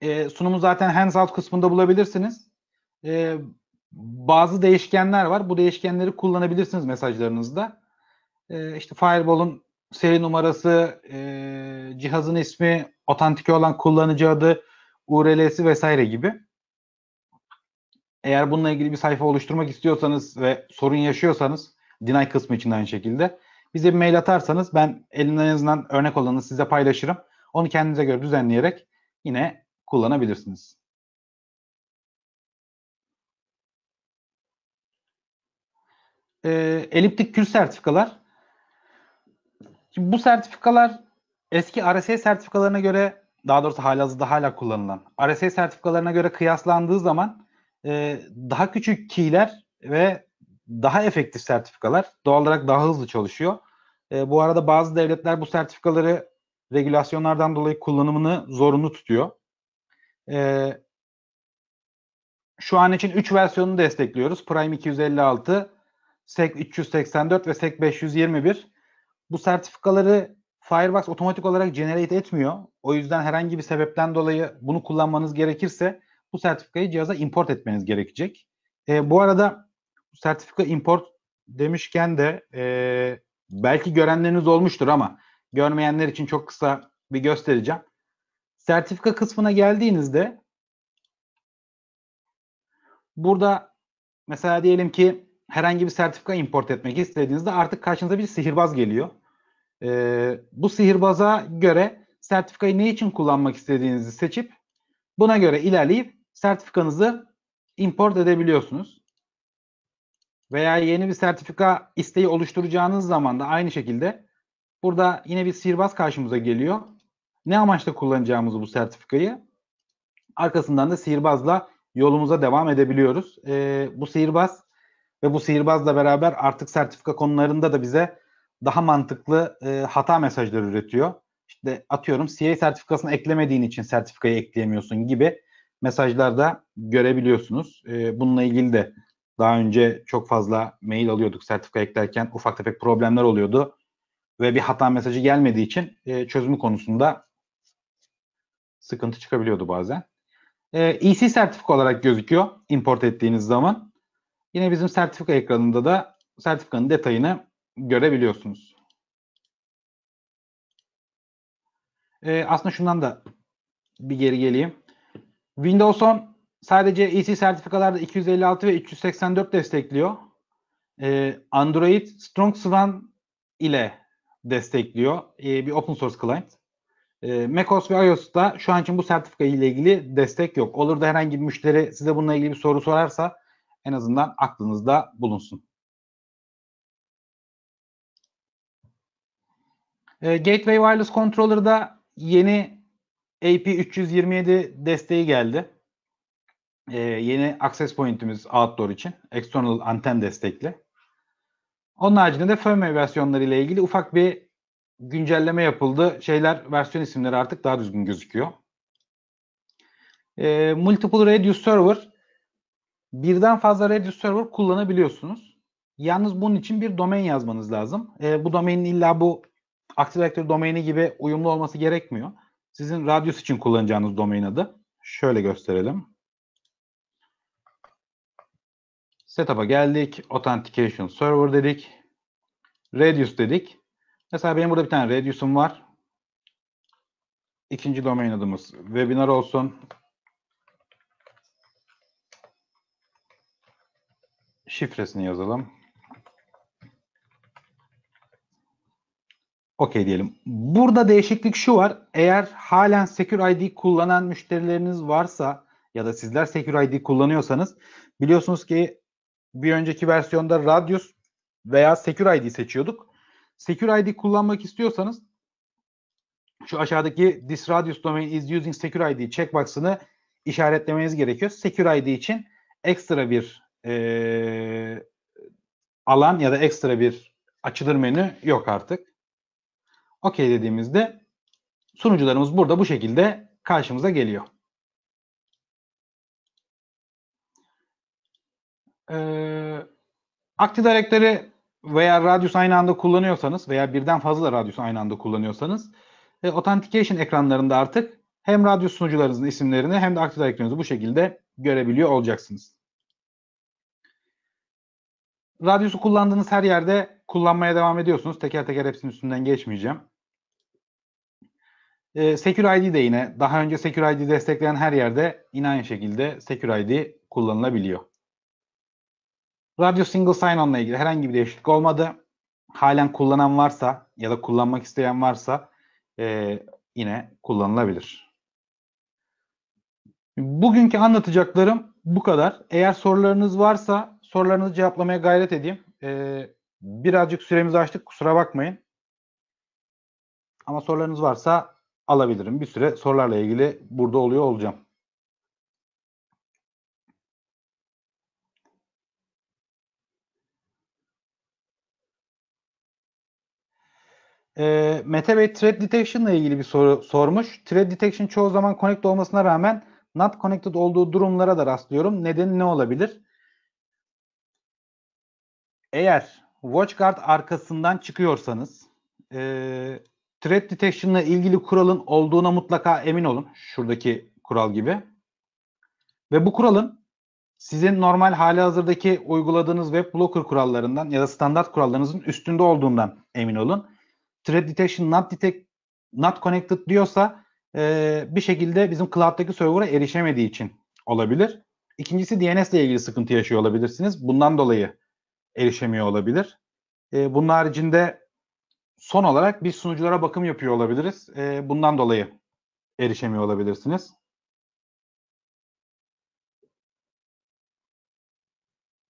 e, sunumu zaten hands out kısmında bulabilirsiniz. E, bazı değişkenler var. Bu değişkenleri kullanabilirsiniz mesajlarınızda. E, işte firewall'un seri numarası, e, cihazın ismi, otantike olan kullanıcı adı, URL'si vesaire gibi. Eğer bununla ilgili bir sayfa oluşturmak istiyorsanız ve sorun yaşıyorsanız deny kısmı için aynı şekilde bize bir mail atarsanız ben elimden örnek olanı size paylaşırım. Onu kendinize göre düzenleyerek yine kullanabilirsiniz. e, eliptik kür sertifikalar. Şimdi bu sertifikalar eski RSA sertifikalarına göre daha doğrusu hala halihazırda hala kullanılan RSA sertifikalarına göre kıyaslandığı zaman e, daha küçük key'ler ve daha efektif sertifikalar doğal olarak daha hızlı çalışıyor. E, bu arada bazı devletler bu sertifikaları regülasyonlardan dolayı kullanımını zorunlu tutuyor. E, şu an için 3 versiyonunu destekliyoruz. Prime 256, SEC 384 ve SEC 521 bu sertifikaları Firefox otomatik olarak generate etmiyor. O yüzden herhangi bir sebepten dolayı bunu kullanmanız gerekirse bu sertifikayı cihaza import etmeniz gerekecek. E, bu arada sertifika import demişken de e, belki görenleriniz olmuştur ama görmeyenler için çok kısa bir göstereceğim. Sertifika kısmına geldiğinizde burada mesela diyelim ki herhangi bir sertifika import etmek istediğinizde artık karşınıza bir sihirbaz geliyor. E, bu sihirbaza göre sertifikayı ne için kullanmak istediğinizi seçip buna göre ilerleyip sertifikanızı import edebiliyorsunuz. Veya yeni bir sertifika isteği oluşturacağınız zaman da aynı şekilde burada yine bir sihirbaz karşımıza geliyor. Ne amaçla kullanacağımızı bu sertifikayı arkasından da sihirbazla yolumuza devam edebiliyoruz. E, bu sihirbaz ve bu sihirbazla beraber artık sertifika konularında da bize daha mantıklı e, hata mesajları üretiyor. İşte atıyorum CA sertifikasını eklemediğin için sertifikayı ekleyemiyorsun gibi mesajlarda görebiliyorsunuz. E, bununla ilgili de daha önce çok fazla mail alıyorduk sertifika eklerken ufak tefek problemler oluyordu ve bir hata mesajı gelmediği için e, çözümü konusunda sıkıntı çıkabiliyordu bazen. E, EC sertifika olarak gözüküyor import ettiğiniz zaman. Yine bizim sertifika ekranında da sertifikanın detayını görebiliyorsunuz. Ee, aslında şundan da bir geri geleyim. Windows 10 sadece EC sertifikalarda 256 ve 384 destekliyor. Ee, Android Strong Swan ile destekliyor. Ee, bir open source client. Ee, macOS ve iOS'ta şu an için bu sertifika ile ilgili destek yok. Olur da herhangi bir müşteri size bununla ilgili bir soru sorarsa en azından aklınızda bulunsun. Ee, Gateway Wireless Controller'da yeni AP327 desteği geldi. E, yeni access point'imiz outdoor için external anten destekli. Onun haricinde de firmware versiyonları ile ilgili ufak bir güncelleme yapıldı. Şeyler versiyon isimleri artık daha düzgün gözüküyor. E, Multiple Radio Server birden fazla Redis server kullanabiliyorsunuz. Yalnız bunun için bir domain yazmanız lazım. E, bu domainin illa bu Active Directory domaini gibi uyumlu olması gerekmiyor. Sizin Radius için kullanacağınız domain adı. Şöyle gösterelim. Setup'a geldik. Authentication Server dedik. Radius dedik. Mesela benim burada bir tane Radius'um var. İkinci domain adımız webinar olsun. şifresini yazalım. Okey diyelim. Burada değişiklik şu var. Eğer halen Secure ID kullanan müşterileriniz varsa ya da sizler Secure ID kullanıyorsanız biliyorsunuz ki bir önceki versiyonda Radius veya Secure ID seçiyorduk. Secure ID kullanmak istiyorsanız şu aşağıdaki this radius domain is using secure ID checkbox'ını işaretlemeniz gerekiyor. Secure ID için ekstra bir e, alan ya da ekstra bir açılır menü yok artık. OK dediğimizde sunucularımız burada bu şekilde karşımıza geliyor. Ee, Active Directory veya Radius aynı anda kullanıyorsanız veya birden fazla Radius aynı anda kullanıyorsanız e, Authentication ekranlarında artık hem Radius sunucularınızın isimlerini hem de Active Directory'nizi bu şekilde görebiliyor olacaksınız radyosu kullandığınız her yerde kullanmaya devam ediyorsunuz. Teker teker hepsinin üstünden geçmeyeceğim. E, Secure ID de yine daha önce Secure ID destekleyen her yerde yine aynı şekilde Secure ID kullanılabiliyor. Radyo Single sign On ile ilgili herhangi bir değişiklik olmadı. Halen kullanan varsa ya da kullanmak isteyen varsa e, yine kullanılabilir. Bugünkü anlatacaklarım bu kadar. Eğer sorularınız varsa sorularınızı cevaplamaya gayret edeyim. Ee, birazcık süremizi açtık kusura bakmayın. Ama sorularınız varsa alabilirim. Bir süre sorularla ilgili burada oluyor olacağım. E, Mete Bey Thread Detection ile ilgili bir soru sormuş. Thread Detection çoğu zaman connected olmasına rağmen not connected olduğu durumlara da rastlıyorum. Nedeni ne olabilir? eğer WatchGuard arkasından çıkıyorsanız e, Threat Detection ile ilgili kuralın olduğuna mutlaka emin olun. Şuradaki kural gibi. Ve bu kuralın sizin normal hali hazırdaki uyguladığınız web blocker kurallarından ya da standart kurallarınızın üstünde olduğundan emin olun. Threat Detection not, detect, not connected diyorsa e, bir şekilde bizim cloud'daki server'a erişemediği için olabilir. İkincisi DNS ile ilgili sıkıntı yaşıyor olabilirsiniz. Bundan dolayı erişemiyor olabilir. E, bunun haricinde son olarak biz sunuculara bakım yapıyor olabiliriz. E, bundan dolayı erişemiyor olabilirsiniz.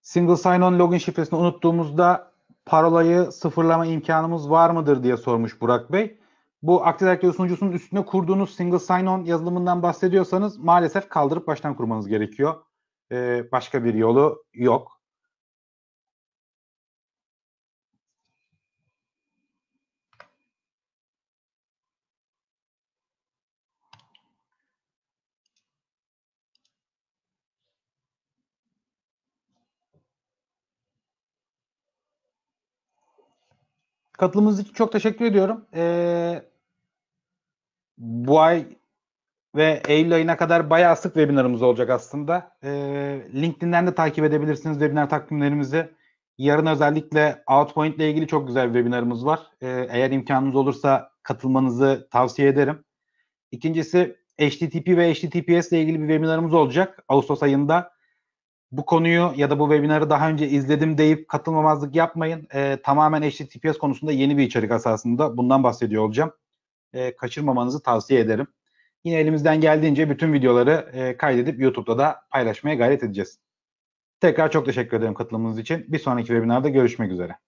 Single sign-on login şifresini unuttuğumuzda parolayı sıfırlama imkanımız var mıdır diye sormuş Burak Bey. Bu Active Directory sunucusunun üstüne kurduğunuz single sign-on yazılımından bahsediyorsanız maalesef kaldırıp baştan kurmanız gerekiyor. Ee, başka bir yolu yok. Katılımınız için çok teşekkür ediyorum. Ee, bu ay ve Eylül ayına kadar bayağı sık webinarımız olacak aslında. Ee, LinkedIn'den de takip edebilirsiniz webinar takvimlerimizi. Yarın özellikle Outpoint ile ilgili çok güzel bir webinarımız var. Ee, eğer imkanınız olursa katılmanızı tavsiye ederim. İkincisi HTTP ve HTTPS ile ilgili bir webinarımız olacak Ağustos ayında bu konuyu ya da bu webinarı daha önce izledim deyip katılmamazlık yapmayın. E, tamamen HTTPS konusunda yeni bir içerik esasında bundan bahsediyor olacağım. E, kaçırmamanızı tavsiye ederim. Yine elimizden geldiğince bütün videoları e, kaydedip YouTube'da da paylaşmaya gayret edeceğiz. Tekrar çok teşekkür ederim katılımınız için. Bir sonraki webinarda görüşmek üzere.